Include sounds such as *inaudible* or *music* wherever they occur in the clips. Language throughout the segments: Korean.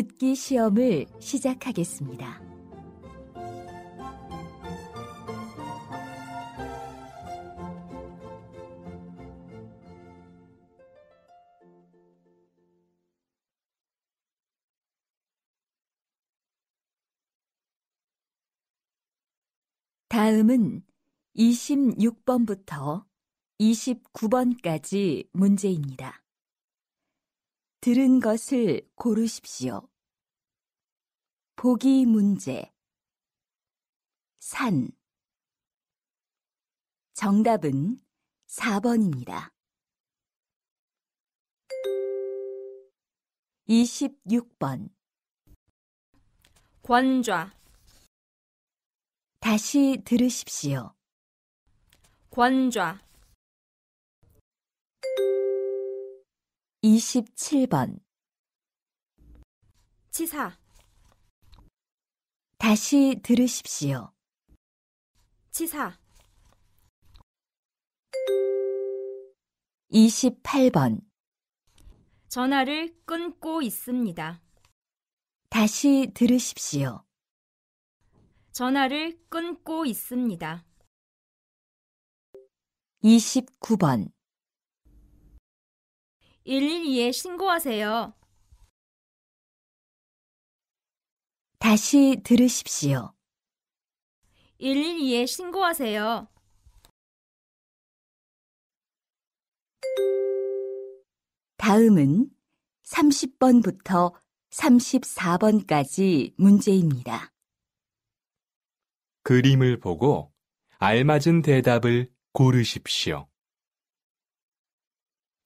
듣기 시험을 시작하겠습니다. 다음은 26번부터 29번까지 문제입니다. 들은 것을 고르십시오. 보기 문제 산 정답은 4번입니다. 26번 권좌 다시 들으십시오. 권좌 27번 치사 다시 들으십시오. 치사 28번 전화를 끊고 있습니다. 다시 들으십시오. 전화를 끊고 있습니다. 29번 112에 신고하세요. 다시 들으십시오. 112에 신고하세요. 다음은 30번부터 34번까지 문제입니다. 그림을 보고 알맞은 대답을 고르십시오.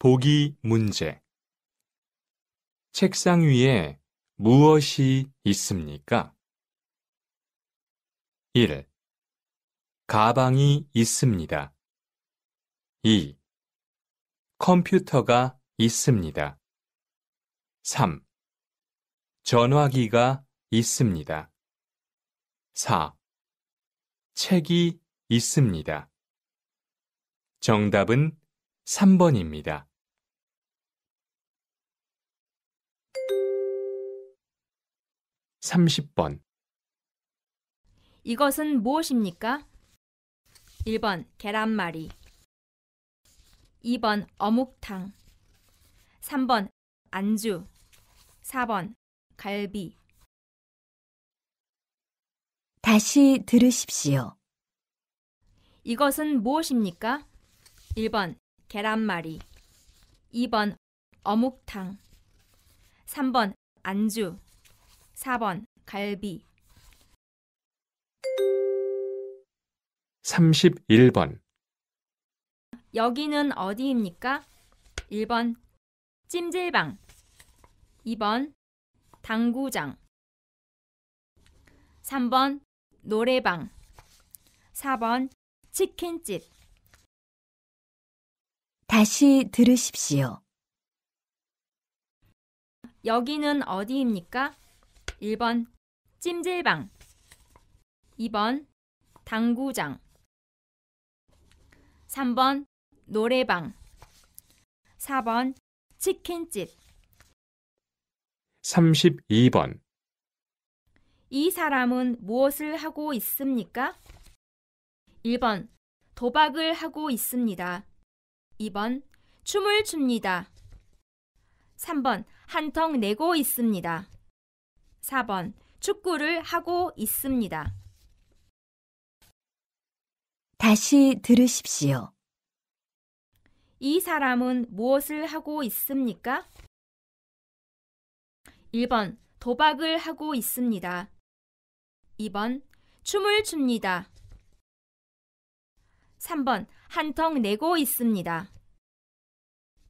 보기 문제. 책상 위에 무엇이 있습니까? 1. 가방이 있습니다. 2. 컴퓨터가 있습니다. 3. 전화기가 있습니다. 4. 책이 있습니다. 정답은 3번입니다. 30번 이것은 무엇입니까? 1번 계란말이 2번 어묵탕 3번 안주 4번 갈비 다시 들으십시오. 이것은 무엇입니까? 1번 계란말이 2번 어묵탕 3번 안주 4번 갈비 31번 여기는 어디입니까? 1번 찜질방 2번 당구장 3번 노래방 4번 치킨집 다시 들으십시오. 여기는 어디입니까? 1번 찜질방 2번 당구장 3번 노래방 4번 치킨집 32번 이 사람은 무엇을 하고 있습니까? 1번 도박을 하고 있습니다. 2번 춤을 춥니다. 3번 한턱 내고 있습니다. 4번. 축구를 하고 있습니다. 다시 들으십시오. 이 사람은 무엇을 하고 있습니까? 1번. 도박을 하고 있습니다. 2번. 춤을 춥니다. 3번. 한턱 내고 있습니다.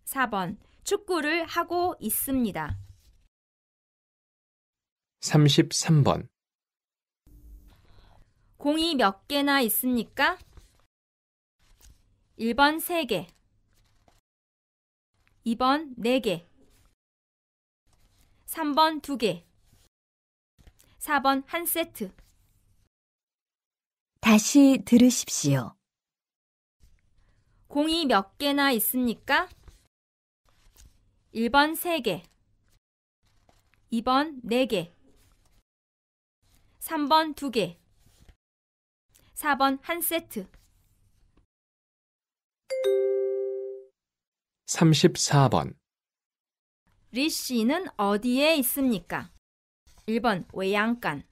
4번. 축구를 하고 있습니다. 33번 공이 몇 개나 있습니까? 1번 3개 2번 4개 3번 2개 4번 1 세트 다시 들으십시오. 공이 몇 개나 있습니까? 1번 3개 2번 4개 3번 두 개. 4번 한 세트. 34번 리 씨는 어디에 있습니까? 1번 외양간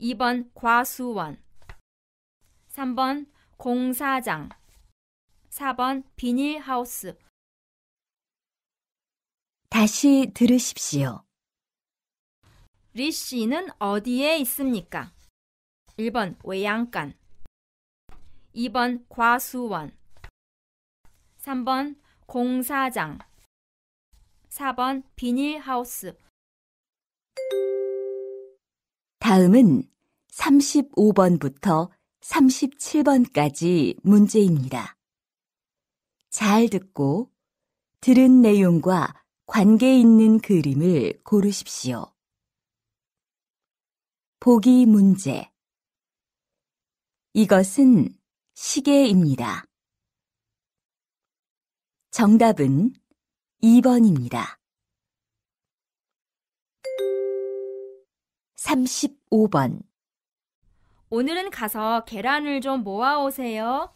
2번 과수원 3번 공사장 4번 비닐하우스 다시 들으십시오. 리 씨는 어디에 있습니까? 1번 외양간 2번 과수원 3번 공사장 4번 비닐하우스 다음은 35번부터 37번까지 문제입니다. 잘 듣고 들은 내용과 관계 있는 그림을 고르십시오. 보기 문제. 이것은 시계입니다. 정답은 2번입니다. 35번. 오늘은 가서 계란을 좀 모아오세요.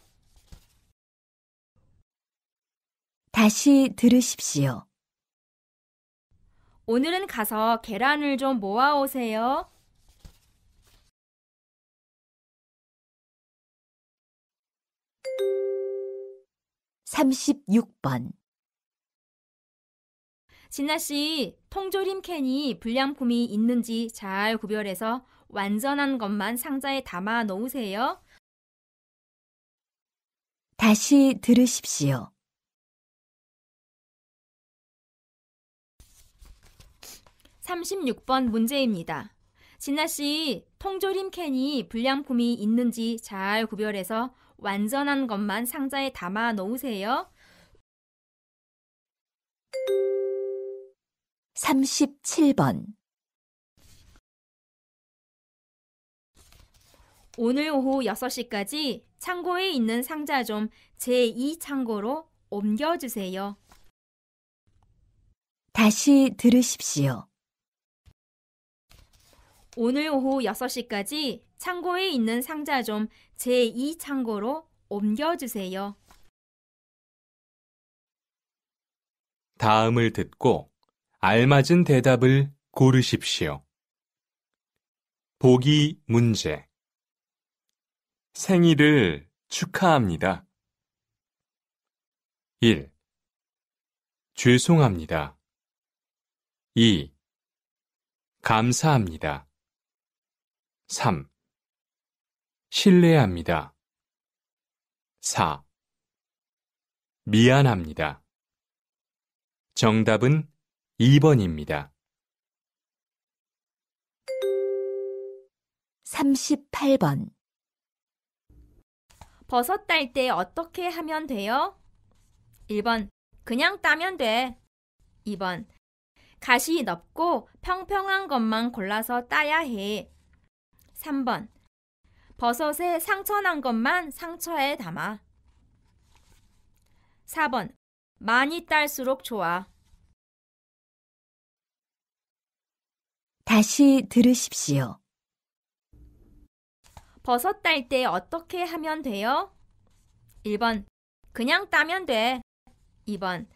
다시 들으십시오. 오늘은 가서 계란을 좀 모아오세요. 36번 진아 씨, 통조림 캔이 불량품이 있는지 잘 구별해서 완전한 것만 상자에 담아 놓으세요. 다시 들으십시오. 3 6번 문제입니다. 진아 씨, 통조림 캔이 불량품이 있는지 잘 구별해서 완전한 것만 상자에 담아 놓으세요. 37번 오늘 오후 6시까지 창고에 있는 상자 좀 제2창고로 옮겨주세요. 다시 들으십시오. 오늘 오후 6시까지 창고에 있는 상자 좀 제2창고로 옮겨주세요. 다음을 듣고 알맞은 대답을 고르십시오. 보기 문제. 생일을 축하합니다. 1. 죄송합니다. 2. 감사합니다. 3. 신뢰합니다. 4. 미안합니다. 정답은 2번입니다. 38번 버섯 딸 때 어떻게 하면 돼요? 1번 그냥 따면 돼. 2번 가시 넓고 평평한 것만 골라서 따야 해. 3번 버섯에 상처 난 것만 상처에 담아. 4번. 많이 딸수록 좋아. 다시 들으십시오. 버섯 딸 때 어떻게 하면 돼요? 1번. 그냥 따면 돼. 2번.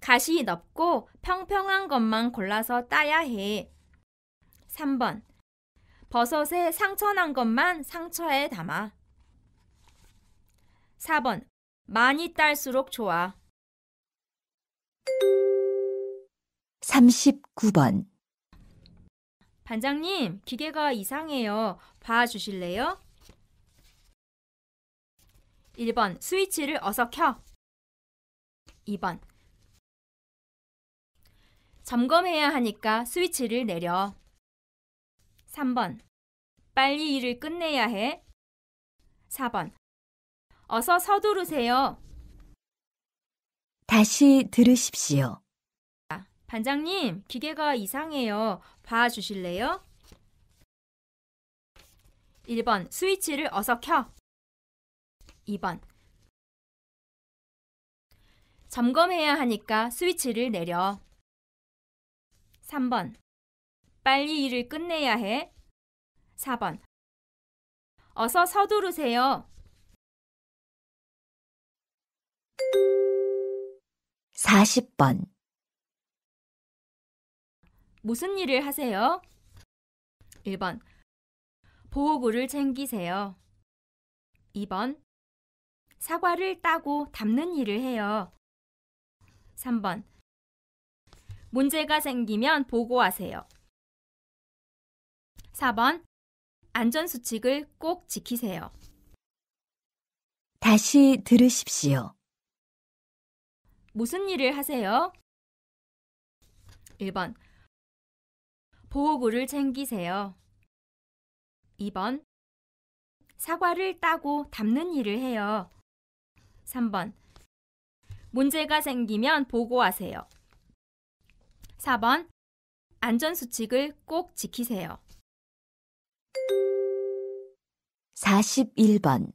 가시 넓고 평평한 것만 골라서 따야 해. 3번. 버섯에 상처 난 것만 상처에 담아. 4번. 많이 딸수록 좋아. 39번. 반장님, 기계가 이상해요. 봐 주실래요? 1번. 스위치를 어서 켜. 2번. 점검해야 하니까 스위치를 내려. 3번. 빨리 일을 끝내야 해. 4번. 어서 서두르세요. 다시 들으십시오. 아, 반장님, 기계가 이상해요. 봐 주실래요? 1번. 스위치를 어서 켜. 2번. 점검해야 하니까 스위치를 내려. 3번. 빨리 일을 끝내야 해. 4번. 어서 서두르세요. 40번. 무슨 일을 하세요? 1번. 보호구를 챙기세요. 2번. 사과를 따고 담는 일을 해요. 3번. 문제가 생기면 보고하세요. 4번. 안전수칙을 꼭 지키세요. 다시 들으십시오. 무슨 일을 하세요? 1번. 보호구를 챙기세요. 2번. 사과를 따고 담는 일을 해요. 3번. 문제가 생기면 보고하세요. 4번. 안전수칙을 꼭 지키세요. 41번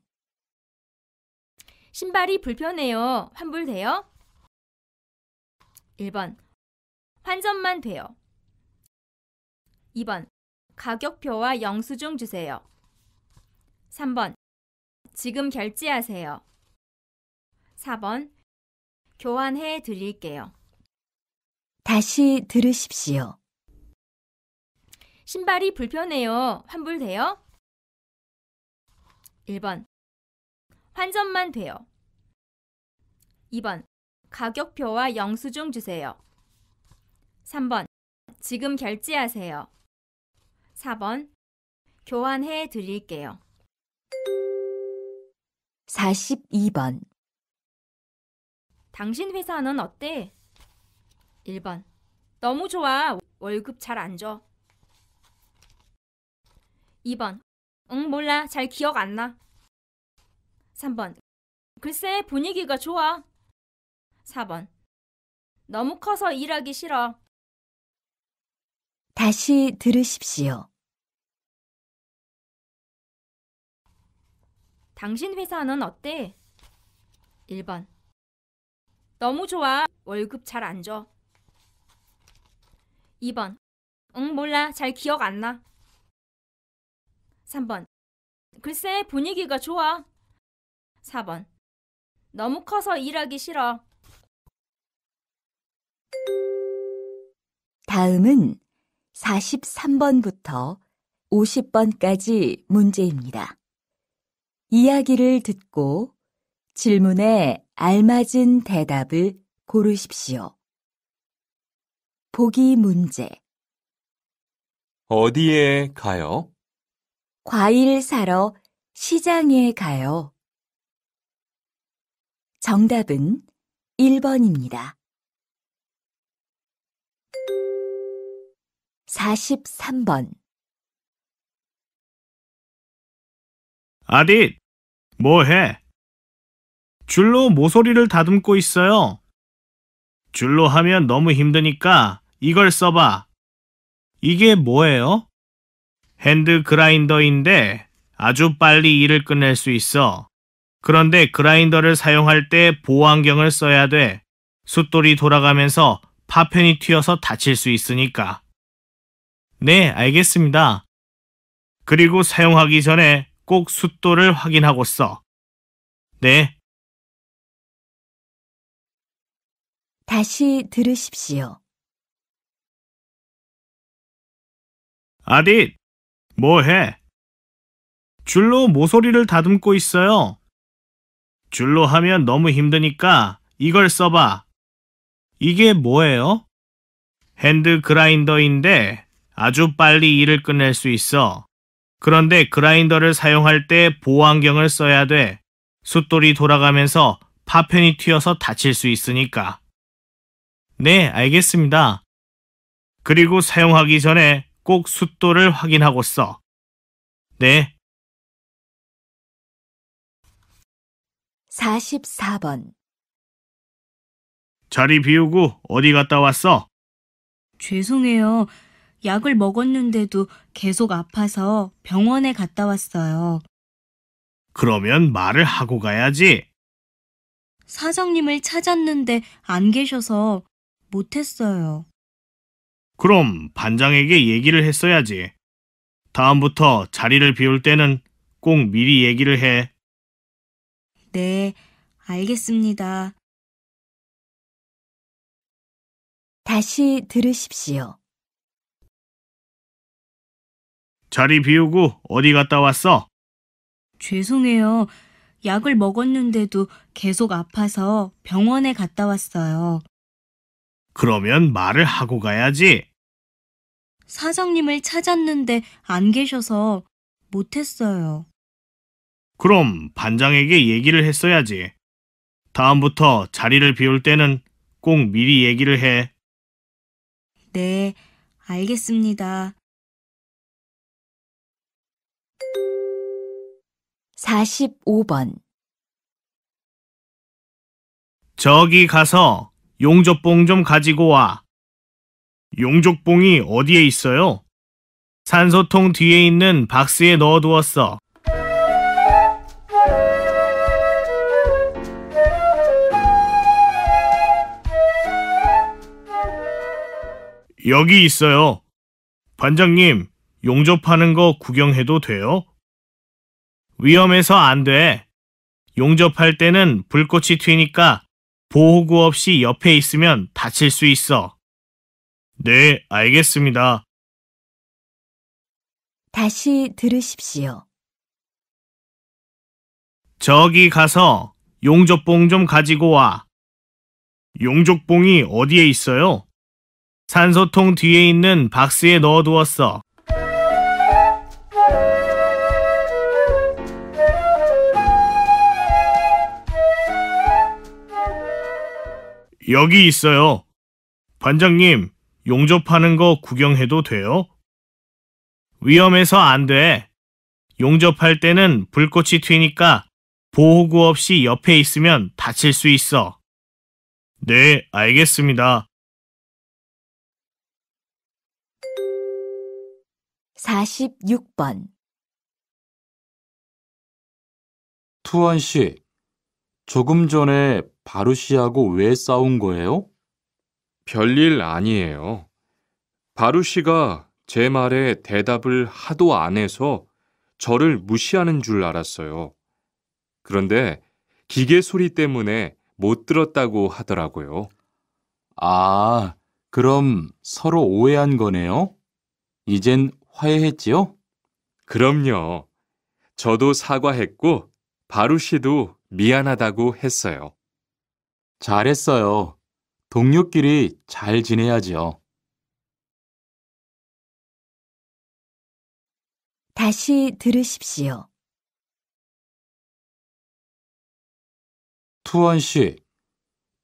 신발이 불편해요. 환불돼요? 1번 환전만 돼요. 2번 가격표와 영수증 주세요. 3번 지금 결제하세요. 4번 교환해 드릴게요. 다시 들으십시오. 신발이 불편해요. 환불돼요? 1번. 환전만 돼요. 2번. 가격표와 영수증 주세요. 3번. 지금 결제하세요. 4번. 교환해 드릴게요. 42번. 당신 회사는 어때? 1번. 너무 좋아. 월급 잘 안 줘. 2번. 응, 몰라. 잘 기억 안 나. 3번. 글쎄, 분위기가 좋아. 4번. 너무 커서 일하기 싫어. 다시 들으십시오. 당신 회사는 어때? 1번. 너무 좋아. 월급 잘 안 줘. 2번. 응, 몰라. 잘 기억 안 나. 3번. 글쎄, 분위기가 좋아. 4번. 너무 커서 일하기 싫어. 다음은 43번부터 50번까지 문제입니다. 이야기를 듣고 질문에 알맞은 대답을 고르십시오. 보기 문제. 어디에 가요? 과일 사러 시장에 가요. 정답은 1번입니다. 43번 아릿, 뭐해? 줄로 모서리를 다듬고 있어요. 줄로 하면 너무 힘드니까 이걸 써봐. 이게 뭐예요? 핸드 그라인더인데 아주 빨리 일을 끝낼 수 있어. 그런데 그라인더를 사용할 때 보호안경을 써야 돼. 숫돌이 돌아가면서 파편이 튀어서 다칠 수 있으니까. 네, 알겠습니다. 그리고 사용하기 전에 꼭 숫돌을 확인하고 써. 네. 다시 들으십시오. 아딧, 뭐해? 줄로 모서리를 다듬고 있어요. 줄로 하면 너무 힘드니까 이걸 써봐. 이게 뭐예요? 핸드 그라인더인데 아주 빨리 일을 끝낼 수 있어. 그런데 그라인더를 사용할 때 보호안경을 써야 돼. 숫돌이 돌아가면서 파편이 튀어서 다칠 수 있으니까. 네, 알겠습니다. 그리고 사용하기 전에 꼭 숫도를 확인하고 써. 네. 44번 자리 비우고 어디 갔다 왔어? 죄송해요. 약을 먹었는데도 계속 아파서 병원에 갔다 왔어요. 그러면 말을 하고 가야지. 사장님을 찾았는데 안 계셔서 못했어요. 그럼 반장에게 얘기를 했어야지. 다음부터 자리를 비울 때는 꼭 미리 얘기를 해. 네, 알겠습니다. 다시 들으십시오. 자리 비우고 어디 갔다 왔어? 죄송해요. 약을 먹었는데도 계속 아파서 병원에 갔다 왔어요. 그러면 말을 하고 가야지. 사장님을 찾았는데 안 계셔서 못했어요. 그럼 반장에게 얘기를 했어야지. 다음부터 자리를 비울 때는 꼭 미리 얘기를 해. 네, 알겠습니다. 45번 저기 가서 용접봉 좀 가지고 와. 용족봉이 어디에 있어요? 산소통 뒤에 있는 박스에 넣어두었어. 여기 있어요. 반장님, 용접하는 거 구경해도 돼요? 위험해서 안 돼. 용접할 때는 불꽃이 튀니까 보호구 없이 옆에 있으면 다칠 수 있어. 네, 알겠습니다. 다시 들으십시오. 저기 가서 용접봉 좀 가지고 와. 용접봉이 어디에 있어요? 산소통 뒤에 있는 박스에 넣어두었어. 여기 있어요. 반장님, 용접하는 거 구경해도 돼요? 위험해서 안 돼. 용접할 때는 불꽃이 튀니까 보호구 없이 옆에 있으면 다칠 수 있어. 네, 알겠습니다. 46번 투원 씨, 조금 전에 바루 씨하고 왜 싸운 거예요? 별일 아니에요. 바루 씨가 제 말에 대답을 하도 안 해서 저를 무시하는 줄 알았어요. 그런데 기계 소리 때문에 못 들었다고 하더라고요. 아, 그럼 서로 오해한 거네요? 이젠 화해했지요? 그럼요. 저도 사과했고, 바루 씨도 미안하다고 했어요. 잘했어요. 동료끼리 잘 지내야지요. 다시 들으십시오. 투원 씨,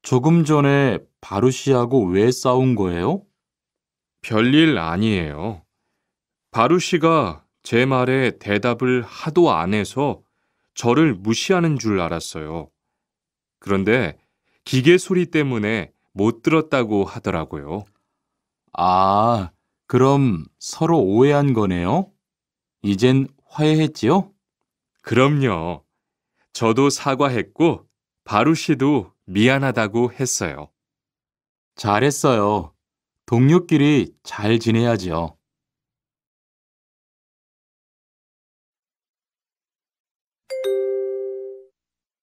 조금 전에 바루 씨하고 왜 싸운 거예요? 별일 아니에요. 바루 씨가 제 말에 대답을 하도 안 해서 저를 무시하는 줄 알았어요. 그런데 기계 소리 때문에 못 들었다고 하더라고요. 아, 그럼 서로 오해한 거네요? 이젠 화해했지요? 그럼요. 저도 사과했고, 바루 씨도 미안하다고 했어요. 잘했어요. 동료끼리 잘 지내야지요.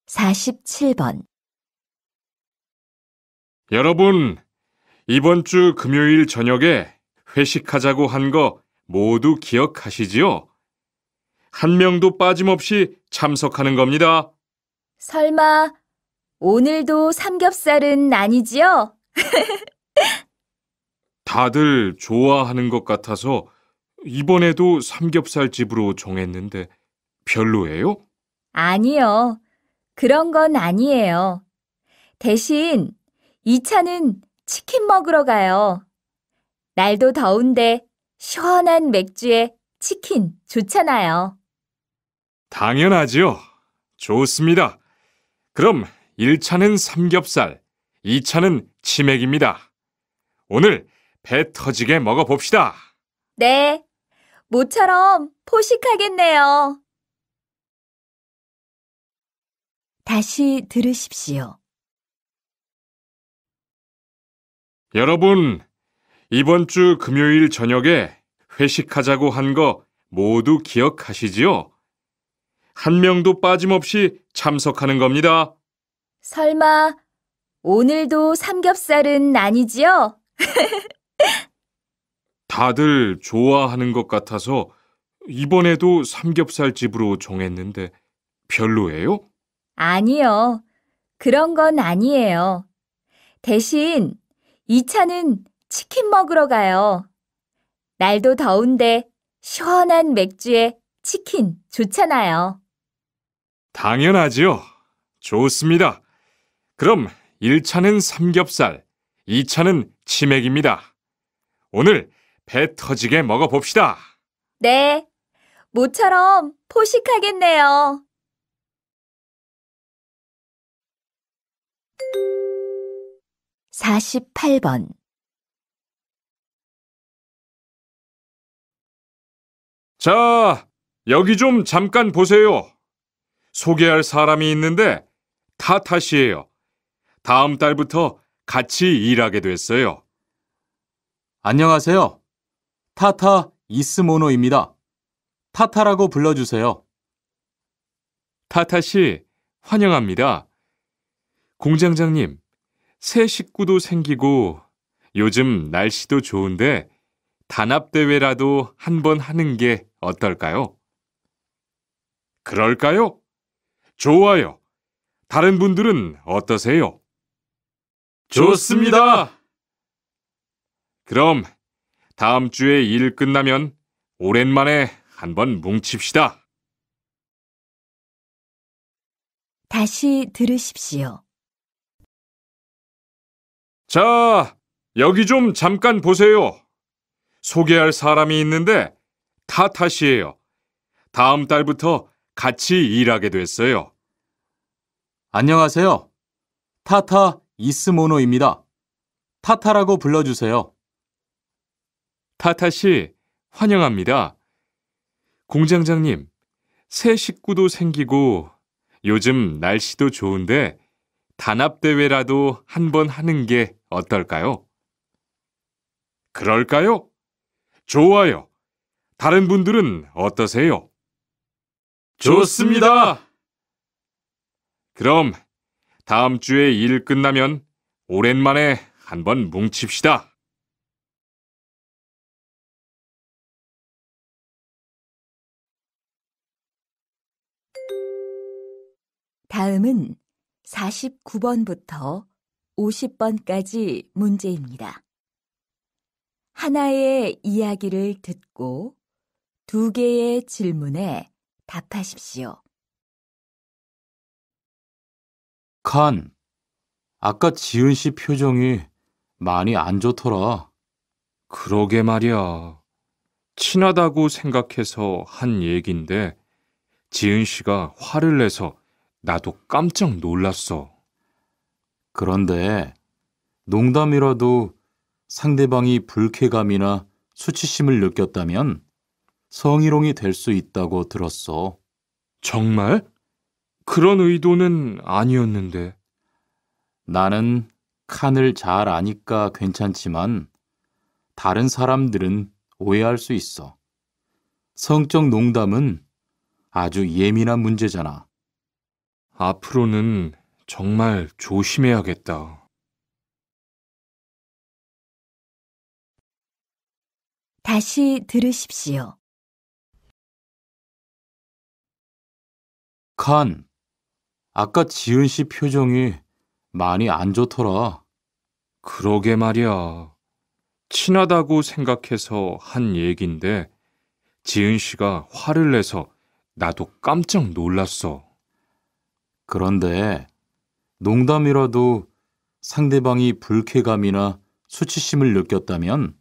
사십번 여러분, 이번 주 금요일 저녁에 회식하자고 한 거 모두 기억하시지요? 한 명도 빠짐없이 참석하는 겁니다. 설마 오늘도 삼겹살은 아니지요? *laughs* 다들 좋아하는 것 같아서 이번에도 삼겹살 집으로 정했는데 별로예요? 아니요. 그런 건 아니에요. 대신 이 차는 치킨 먹으러 가요. 날도 더운데 시원한 맥주에 치킨 좋잖아요. 당연하지요. 좋습니다. 그럼 1차는 삼겹살, 2차는 치맥입니다. 오늘 배 터지게 먹어봅시다. 네, 모처럼 포식하겠네요. 다시 들으십시오. 여러분, 이번 주 금요일 저녁에 회식하자고 한 거 모두 기억하시지요? 한 명도 빠짐없이 참석하는 겁니다. 설마 오늘도 삼겹살은 아니지요? *laughs* 다들 좋아하는 것 같아서 이번에도 삼겹살 집으로 정했는데 별로예요? 아니요. 그런 건 아니에요. 대신 이차는 치킨 먹으러 가요. 날도 더운데 시원한 맥주에 치킨 좋잖아요. 당연하지요. 좋습니다. 그럼 1차는 삼겹살, 2차는 치맥입니다. 오늘 배 터지게 먹어봅시다. 네, 모처럼 포식하겠네요. 48번 '자, 여기 좀 잠깐 보세요. 소개할 사람이 있는데 타타시예요 다음 달부터 같이 일하게 됐어요. 안녕하세요. 타타 이스모노입니다. 타타라고 불러주세요. 타타 씨, 환영합니다. 공장장님, 새 식구도 생기고 요즘 날씨도 좋은데 단합대회라도 한번 하는 게 어떨까요? 그럴까요? 좋아요. 다른 분들은 어떠세요? 좋습니다. 그럼 다음 주에 일 끝나면 오랜만에 한번 뭉칩시다. 다시 들으십시오. 자, 여기 좀 잠깐 보세요. 소개할 사람이 있는데 타타시예요 다음 달부터 같이 일하게 됐어요. 안녕하세요. 타타 이스모노입니다. 타타라고 불러주세요. 타타 씨, 환영합니다. 공장장님, 새 식구도 생기고 요즘 날씨도 좋은데 단합대회라도 한 번 하는 게 어떨까요? 그럴까요? 좋아요. 다른 분들은 어떠세요? 좋습니다. 그럼 다음 주에 일 끝나면 오랜만에 한번 뭉칩시다. 다음은 49번부터 50번까지 문제입니다. 하나의 이야기를 듣고 두 개의 질문에 답하십시오. 칸, 아까 지은 씨 표정이 많이 안 좋더라. 그러게 말이야. 친하다고 생각해서 한 얘긴데 지은 씨가 화를 내서 나도 깜짝 놀랐어. 그런데 농담이라도 상대방이 불쾌감이나 수치심을 느꼈다면 성희롱이 될 수 있다고 들었어. 정말? 그런 의도는 아니었는데. 나는 칸을 잘 아니까 괜찮지만 다른 사람들은 오해할 수 있어. 성적 농담은 아주 예민한 문제잖아. 앞으로는 정말 조심해야겠다. 다시 들으십시오. 칸, 아까 지은 씨 표정이 많이 안 좋더라. 그러게 말이야. 친하다고 생각해서 한 얘긴데 지은 씨가 화를 내서 나도 깜짝 놀랐어. 그런데 농담이라도 상대방이 불쾌감이나 수치심을 느꼈다면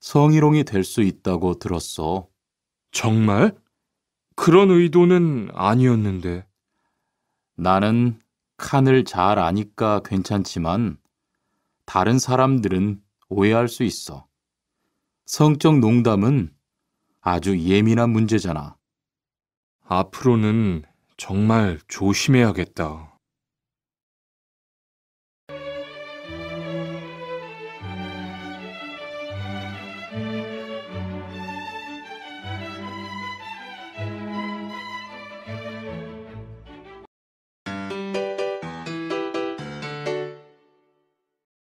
성희롱이 될 수 있다고 들었어. 정말? 그런 의도는 아니었는데. 나는 칸을 잘 아니까 괜찮지만 다른 사람들은 오해할 수 있어. 성적 농담은 아주 예민한 문제잖아. 앞으로는 정말 조심해야겠다.